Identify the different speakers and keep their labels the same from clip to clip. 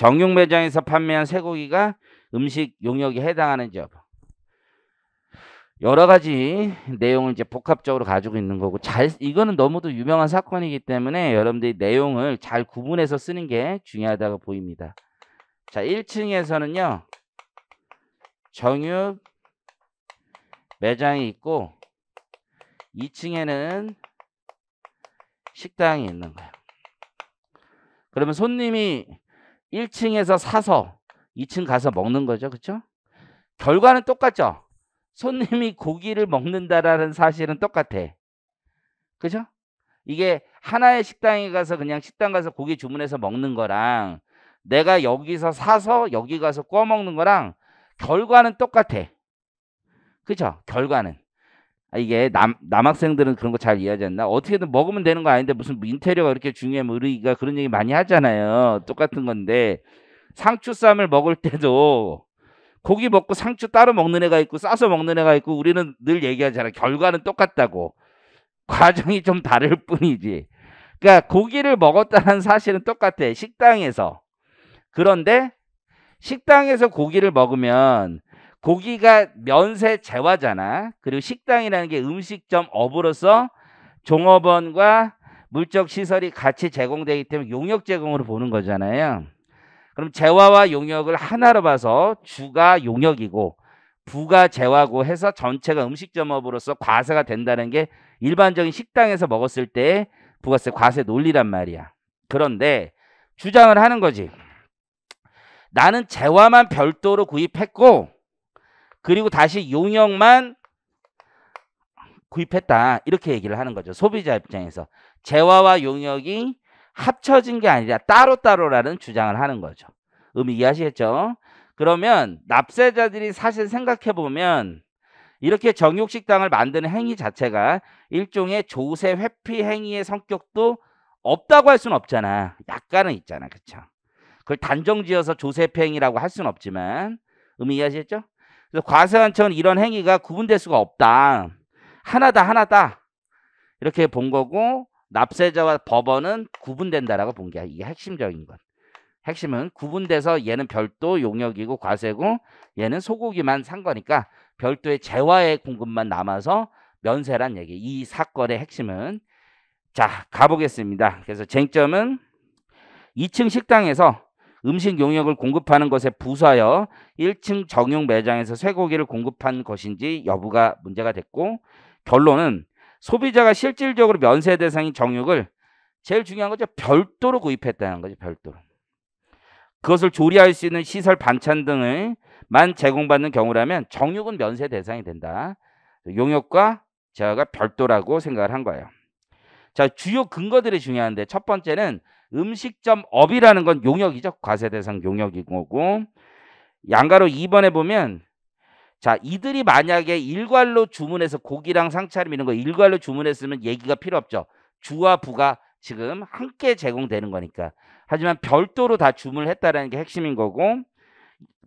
Speaker 1: 정육 매장에서 판매한 쇠고기가 음식 용역에 해당하는지 여부. 여러 가지 내용을 이제 복합적으로 가지고 있는 거고 잘 이거는 너무도 유명한 사건이기 때문에 여러분들이 내용을 잘 구분해서 쓰는 게 중요하다고 보입니다. 자, 1층에서는요. 정육 매장이 있고 2층에는 식당이 있는 거예요. 그러면 손님이 1층에서 사서 2층 가서 먹는 거죠. 그렇죠? 결과는 똑같죠. 손님이 고기를 먹는다라는 사실은 똑같아. 그죠? 이게 하나의 식당에 가서 그냥 식당 가서 고기 주문해서 먹는 거랑 내가 여기서 사서 여기 가서 구워 먹는 거랑 결과는 똑같아. 그죠? 결과는. 아, 이게 남, 남학생들은 그런 거 잘 이해하지 않나? 어떻게든 먹으면 되는 거 아닌데 무슨 인테리어가 그렇게 중요해 뭐 의리가 그런 얘기 많이 하잖아요. 똑같은 건데 상추쌈을 먹을 때도 고기 먹고 상추 따로 먹는 애가 있고 싸서 먹는 애가 있고 우리는 늘 얘기하잖아. 결과는 똑같다고. 과정이 좀 다를 뿐이지. 그러니까 고기를 먹었다는 사실은 똑같아. 식당에서. 그런데 식당에서 고기를 먹으면 고기가 면세 재화잖아. 그리고 식당이라는 게 음식점 업으로서 종업원과 물적 시설이 같이 제공되기 때문에 용역 제공으로 보는 거잖아요. 그럼 재화와 용역을 하나로 봐서 주가 용역이고 부가 재화고 해서 전체가 음식점업으로서 과세가 된다는 게 일반적인 식당에서 먹었을 때 부가세 과세 논리란 말이야. 그런데 주장을 하는 거지. 나는 재화만 별도로 구입했고 그리고 다시 용역만 구입했다. 이렇게 얘기를 하는 거죠. 소비자 입장에서. 재화와 용역이 합쳐진 게 아니라 따로따로라는 주장을 하는 거죠. 의미 이해하시겠죠? 그러면 납세자들이 사실 생각해보면 이렇게 정육식당을 만드는 행위 자체가 일종의 조세 회피 행위의 성격도 없다고 할 수는 없잖아. 약간은 있잖아. 그렇 그걸 단정지어서 조세 회피 행위라고 할 수는 없지만 의미 이해하시겠죠? 그래서 과세한 청은 이런 행위가 구분될 수가 없다. 하나다 하나다 이렇게 본 거고 납세자와 법원은 구분된다라고 본게 이게 핵심적인 건. 핵심은 구분돼서 얘는 별도 용역이고 과세고 얘는 소고기만 산 거니까 별도의 재화의 공급만 남아서 면세란 얘기. 이 사건의 핵심은 자 가보겠습니다. 그래서 쟁점은 2층 식당에서 음식 용역을 공급하는 것에 부서여 1층 정육 매장에서 쇠고기를 공급한 것인지 여부가 문제가 됐고 결론은 소비자가 실질적으로 면세 대상인 정육을 제일 중요한 거죠. 별도로 구입했다는 거죠. 별도로. 그것을 조리할 수 있는 시설 반찬 등을 만 제공받는 경우라면 정육은 면세 대상이 된다. 용역과 제가 별도라고 생각을 한 거예요. 자, 주요 근거들이 중요한데 첫 번째는 음식점 업이라는 건 용역이죠. 과세 대상 용역인 거고 양가로 2번에 보면 자 이들이 만약에 일괄로 주문해서 고기랑 상차림 이런 거 일괄로 주문했으면 얘기가 필요 없죠. 주와 부가 지금 함께 제공되는 거니까. 하지만 별도로 다 주문을 했다라는 게 핵심인 거고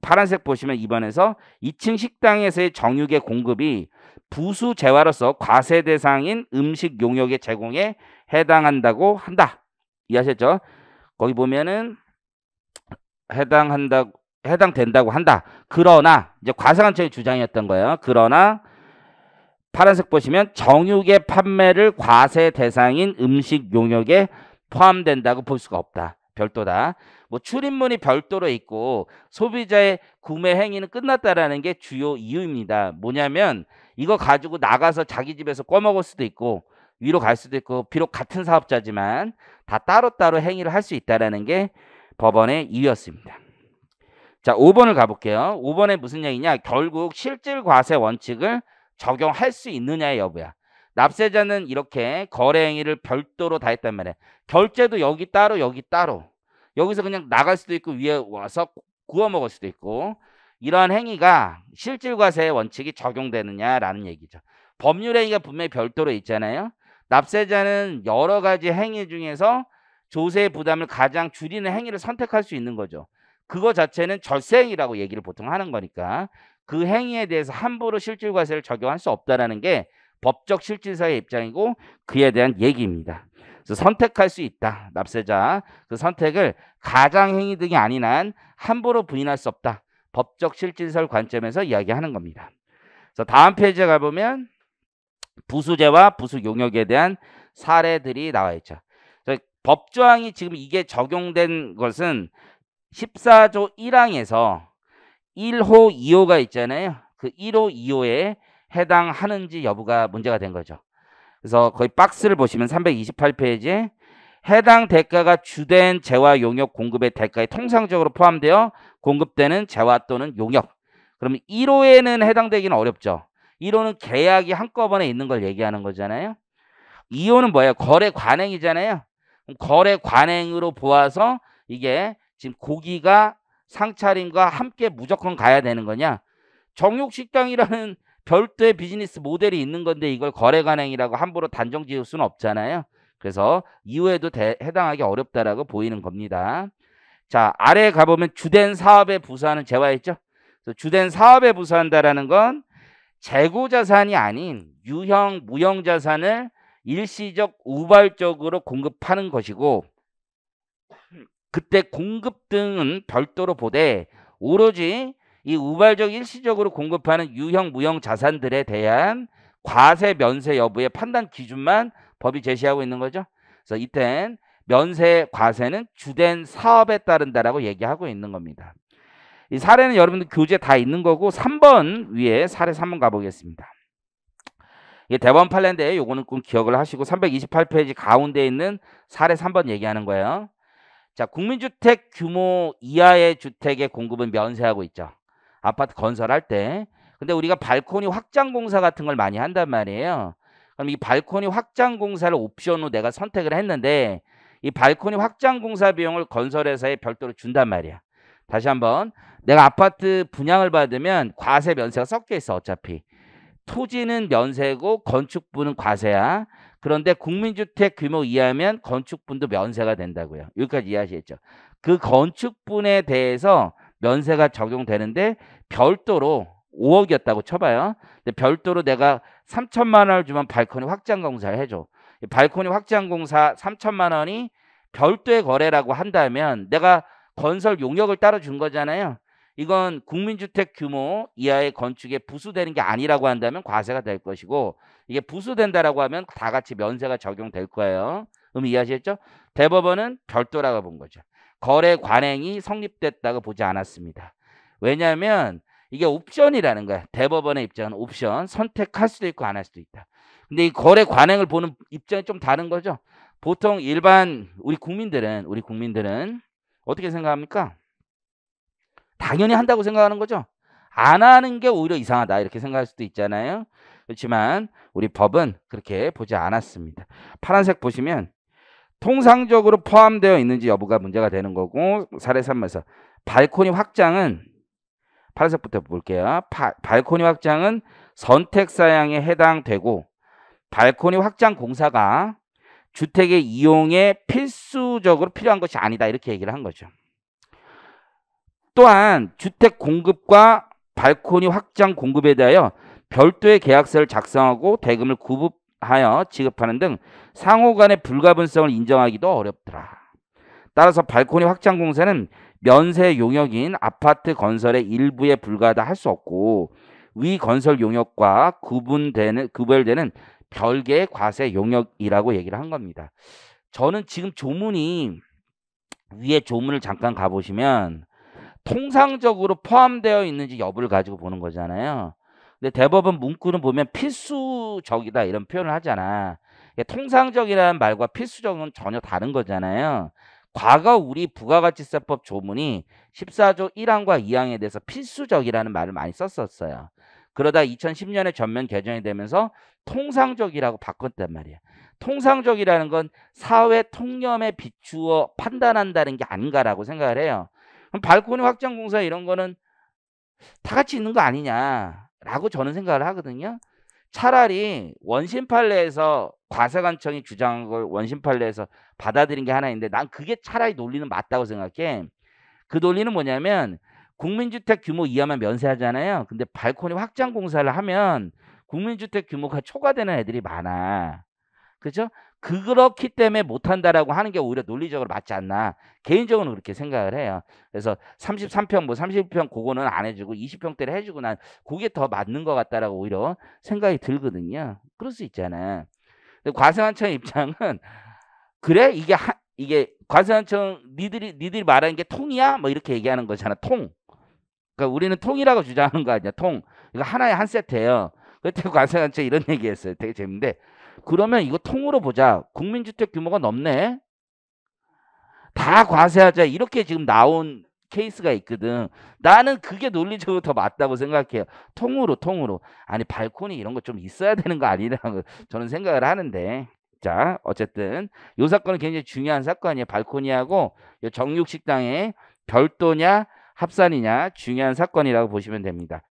Speaker 1: 파란색 보시면 2번에서 2층 식당에서의 정육의 공급이 부수 재화로서 과세 대상인 음식 용역의 제공에 해당한다고 한다. 이해하셨죠? 거기 보면은 해당한다 해당된다고 한다. 그러나 이제 과세한청의 주장이었던 거예요. 그러나 파란색 보시면 정육의 판매를 과세 대상인 음식 용역에 포함된다고 볼 수가 없다. 별도다. 뭐 출입문이 별도로 있고 소비자의 구매 행위는 끝났다라는 게 주요 이유입니다. 뭐냐면 이거 가지고 나가서 자기 집에서 꺼먹을 수도 있고 위로 갈 수도 있고 비록 같은 사업자지만 다 따로따로 행위를 할 수 있다는 게 법원의 이유였습니다. 자, 5번을 가볼게요. 5번에 무슨 얘기냐? 결국 실질과세 원칙을 적용할 수 있느냐의 여부야. 납세자는 이렇게 거래 행위를 별도로 다 했단 말이야. 결제도 여기 따로 여기 따로. 여기서 그냥 나갈 수도 있고 위에 와서 구워 먹을 수도 있고 이러한 행위가 실질과세의 원칙이 적용되느냐라는 얘기죠. 법률 행위가 분명히 별도로 있잖아요. 납세자는 여러 가지 행위 중에서 조세 부담을 가장 줄이는 행위를 선택할 수 있는 거죠. 그거 자체는 절세행위라고 얘기를 보통 하는 거니까 그 행위에 대해서 함부로 실질과세를 적용할 수 없다라는 게 법적 실질사의 입장이고 그에 대한 얘기입니다. 그래서 선택할 수 있다. 납세자 그 선택을 가장행위 등이 아닌 한 함부로 부인할 수 없다. 법적 실질설 관점에서 이야기하는 겁니다. 그래서 다음 페이지에 가보면 부수제와 부수 용역에 대한 사례들이 나와 있죠. 법조항이 지금 이게 적용된 것은 14조 1항에서 1호 2호가 있잖아요. 그 1호 2호에 해당하는지 여부가 문제가 된 거죠. 그래서 거의 박스를 보시면 328페이지에 해당 대가가 주된 재화 용역 공급의 대가에 통상적으로 포함되어 공급되는 재화 또는 용역. 그러면 1호에는 해당되기는 어렵죠. 1호는 계약이 한꺼번에 있는 걸 얘기하는 거잖아요. 2호는 뭐예요? 거래 관행이잖아요. 거래 관행으로 보아서 이게 지금 고기가 상차림과 함께 무조건 가야 되는 거냐. 정육식당이라는 별도의 비즈니스 모델이 있는 건데 이걸 거래 관행이라고 함부로 단정 지을 수는 없잖아요. 그래서 이후에도 대, 해당하기 어렵다라고 보이는 겁니다. 자, 아래에 가보면 주된 사업에부하는재화있죠 주된 사업에 부사한다라는 건 재고 자산이 아닌 유형, 무형 자산을 일시적 우발적으로 공급하는 것이고 그때 공급 등은 별도로 보되 오로지 이 우발적 일시적으로 공급하는 유형, 무형 자산들에 대한 과세 면세 여부의 판단 기준만 법이 제시하고 있는 거죠. 그래서 이땐 면세 과세는 주된 사업에 따른다라고 얘기하고 있는 겁니다. 이 사례는 여러분들 교재 다 있는 거고 3번 위에 사례 3번 가보겠습니다. 이게 대법 판례인데 요거는 꼭 기억을 하시고 328페이지 가운데 있는 사례 3번 얘기하는 거예요. 자, 국민주택 규모 이하의 주택의 공급은 면세하고 있죠. 아파트 건설할 때. 근데 우리가 발코니 확장 공사 같은 걸 많이 한단 말이에요. 그럼 이 발코니 확장 공사를 옵션으로 내가 선택을 했는데 이 발코니 확장 공사 비용을 건설회사에 별도로 준단 말이야. 다시 한번 내가 아파트 분양을 받으면 과세 면세가 섞여 있어 어차피 토지는 면세고 건축분은 과세야 그런데 국민주택 규모 이하면 건축분도 면세가 된다고요 여기까지 이해하시겠죠 그 건축분에 대해서 면세가 적용되는데 별도로 5억이었다고 쳐봐요 근데 별도로 내가 3천만 원을 주면 발코니 확장 공사를 해줘 발코니 확장 공사 3천만 원이 별도의 거래라고 한다면 내가 건설 용역을 따로 준 거잖아요. 이건 국민주택 규모 이하의 건축에 부수되는 게 아니라고 한다면 과세가 될 것이고 이게 부수된다라고 하면 다 같이 면세가 적용될 거예요. 의미 음, 이해하시겠죠? 대법원은 별도라고 본 거죠. 거래 관행이 성립됐다고 보지 않았습니다. 왜냐하면 이게 옵션이라는 거야. 대법원의 입장은 옵션 선택할 수도 있고 안 할 수도 있다. 근데 이 거래 관행을 보는 입장이 좀 다른 거죠. 보통 일반 우리 국민들은 우리 국민들은 어떻게 생각합니까? 당연히 한다고 생각하는 거죠. 안 하는 게 오히려 이상하다 이렇게 생각할 수도 있잖아요. 그렇지만 우리 법은 그렇게 보지 않았습니다. 파란색 보시면 통상적으로 포함되어 있는지 여부가 문제가 되는 거고 사례 3에서 발코니 확장은 파란색부터 볼게요. 파, 발코니 확장은 선택 사양에 해당되고 발코니 확장 공사가 주택의 이용에 필수적으로 필요한 것이 아니다 이렇게 얘기를 한 거죠. 또한 주택 공급과 발코니 확장 공급에 대하여 별도의 계약서를 작성하고 대금을 구급하여 지급하는 등 상호 간의 불가분성을 인정하기도 어렵더라. 따라서 발코니 확장 공사는 면세 용역인 아파트 건설의 일부에 불과하다 할 수 없고 위 건설 용역과 구분되는 구별되는 별개의 과세 용역이라고 얘기를 한 겁니다. 저는 지금 조문이 위에 조문을 잠깐 가보시면 통상적으로 포함되어 있는지 여부를 가지고 보는 거잖아요. 근데 대법원 문구는 보면 필수적이다 이런 표현을 하잖아. 통상적이라는 말과 필수적은 전혀 다른 거잖아요. 과거 우리 부가가치세법 조문이 14조 1항과 2항에 대해서 필수적이라는 말을 많이 썼었어요. 그러다 2010년에 전면 개정이 되면서 통상적이라고 바꿨단 말이야. 통상적이라는 건 사회 통념에 비추어 판단한다는 게 아닌가라고 생각을 해요. 그럼 발코니 확장 공사 이런 거는 다 같이 있는 거 아니냐라고 저는 생각을 하거든요. 차라리 원심 판례에서 과세관청이 주장한 걸 원심 판례에서 받아들인 게 하나인데 난 그게 차라리 논리는 맞다고 생각해. 그 논리는 뭐냐면 국민주택 규모 이하만 면세하잖아요. 근데 발코니 확장 공사를 하면 국민주택 규모가 초과되는 애들이 많아. 그죠? 렇 그렇기 때문에 못한다라고 하는 게 오히려 논리적으로 맞지 않나. 개인적으로 그렇게 생각을 해요. 그래서 33평, 뭐 31평 그거는 안 해주고 20평대를 해주고 난 그게 더 맞는 것 같다라고 오히려 생각이 들거든요. 그럴 수 있잖아. 근 과세환청 입장은 그래? 이게 하, 이게 과세환청 니들이 니들이 말하는 게 통이야? 뭐 이렇게 얘기하는 거잖아. 통. 그러니까 우리는 통이라고 주장하는 거 아니야. 통. 이거 그러니까 하나의 한 세트예요. 그때 관세단체 이런 얘기했어요. 되게 재밌는데 그러면 이거 통으로 보자. 국민주택 규모가 넘네. 다 과세하자 이렇게 지금 나온 케이스가 있거든. 나는 그게 논리적으로 더 맞다고 생각해요. 통으로 통으로. 아니 발코니 이런 거 좀 있어야 되는 거아니냐고 저는 생각을 하는데. 자 어쨌든 요 사건은 굉장히 중요한 사건이에요. 발코니하고 정육식당에 별도냐 합산이냐 중요한 사건이라고 보시면 됩니다.